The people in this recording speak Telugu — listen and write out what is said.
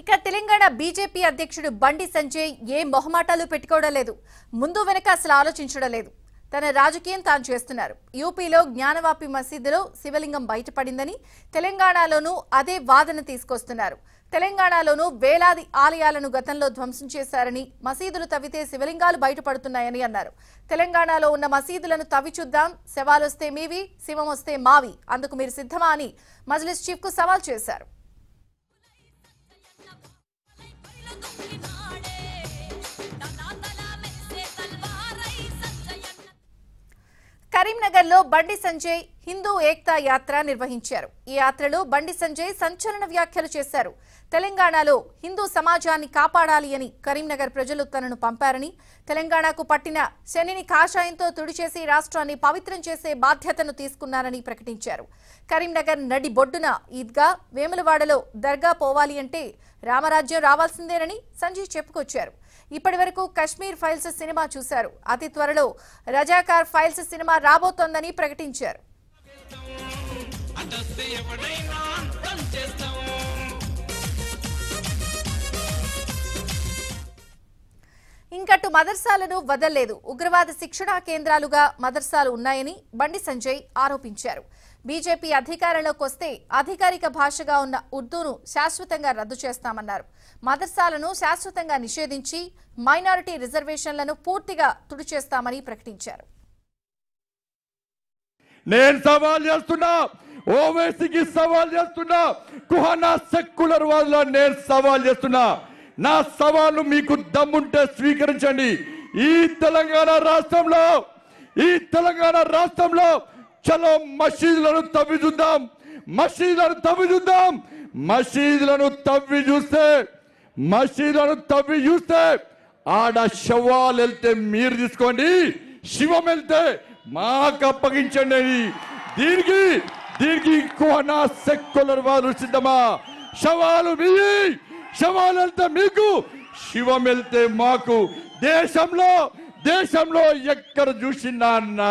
ఇక తెలంగాణ బీజేపీ అధ్యక్షుడు బండి సంజయ్ ఏ మొహమాటాలు పెట్టుకోవడం లేదు ముందు వెనక అసలు ఆలోచించడం లేదు తన రాజకీయం తాను చేస్తున్నారు యూపీలో జ్ఞానవాపి మసీదులో శివలింగం బయటపడిందని తెలంగాణలోనూ అదే వాదన తీసుకొస్తున్నారు తెలంగాణలోనూ వేలాది ఆలయాలను గతంలో ధ్వంసం చేశారని మసీదులు తవ్వితే శివలింగాలు బయటపడుతున్నాయని అన్నారు తెలంగాణలో ఉన్న మసీదులను తవ్వి చూద్దాం శవాలొస్తే మీవి శివం వస్తే మావి అందుకు మీరు సిద్ధమా అని మజ్లిస్ చీఫ్కు సవాల్ చేశారు కరీంనగర్ లో బండి సంజయ్ హిందూ ఏక్తా యాత్ర నిర్వహించారు ఈ యాత్రలో బండి సంజయ్ సంచలన వ్యాఖ్యలు చేశారు తెలంగాణలో హిందూ సమాజాన్ని కాపాడాలి అని కరీంనగర్ ప్రజలు తనను పంపారని తెలంగాణకు పట్టిన శనిని కాషాయంతో తుడిచేసి రాష్ట్రాన్ని పవిత్రం చేసే బాధ్యతను తీసుకున్నారని ప్రకటించారు కరీంనగర్ నడి బొడ్డున ఈద్గా వేములవాడలో దర్గా పోవాలి అంటే రామరాజ్యం రావాల్సిందేనని సంజయ్ చెప్పుకొచ్చారు ఇప్పటి వరకు కశ్మీర్ ఫైల్స్ సినిమా చూశారు అతి త్వరలో రజాకార్ ఫైల్స్ సినిమా రాబోతోందని ప్రకటించారు ఇంకటు ఇంకట్టు మదర్సాలను వదల్లేదు ఉగ్రవాద శిక్షణా కేంద్రాలుగా మదర్సాలు ఉన్నాయని బండి సంజయ్ ఆరోపించారు బీజేపీ అధికారంలోకి వస్తే అధికారిక భాషగా ఉన్న ఉర్దూను శాశ్వతంగా రద్దు చేస్తామన్నారు మదర్సాలను శాశ్వతంగా నిషేధించి మైనారిటీ రిజర్వేషన్లను పూర్తిగా తుడిచేస్తామని ప్రకటించారు నేను సవాల్ చేస్తున్నా ఓవేసీకి సవాల్ చేస్తున్నా కుహనా సెక్యులర్ వాళ్ళ నేను సవాల్ చేస్తున్నా నా సవాలు మీకు దమ్ముంటే స్వీకరించండి ఈ తెలంగాణ రాష్ట్రంలో ఈ తెలంగాణ రాష్ట్రంలో చలో మసీదులను తవ్వి చూద్దాం మసీదులను తవ్వి చూద్దాం మసీదులను తవ్వి చూస్తే మసీదులను తవ్వి చూస్తే ఆడ శవాలు వెళ్తే మీరు తీసుకోండి శివం వెళ్తే మాకు అప్పగించండి అని దీనికి దీనికి నా సెక్యులర్ వాళ్ళు సిద్ధమా శవాలు మీ శవాలు వెళ్తే మీకు శివం వెళ్తే మాకు దేశంలో దేశంలో ఎక్కడ చూసినా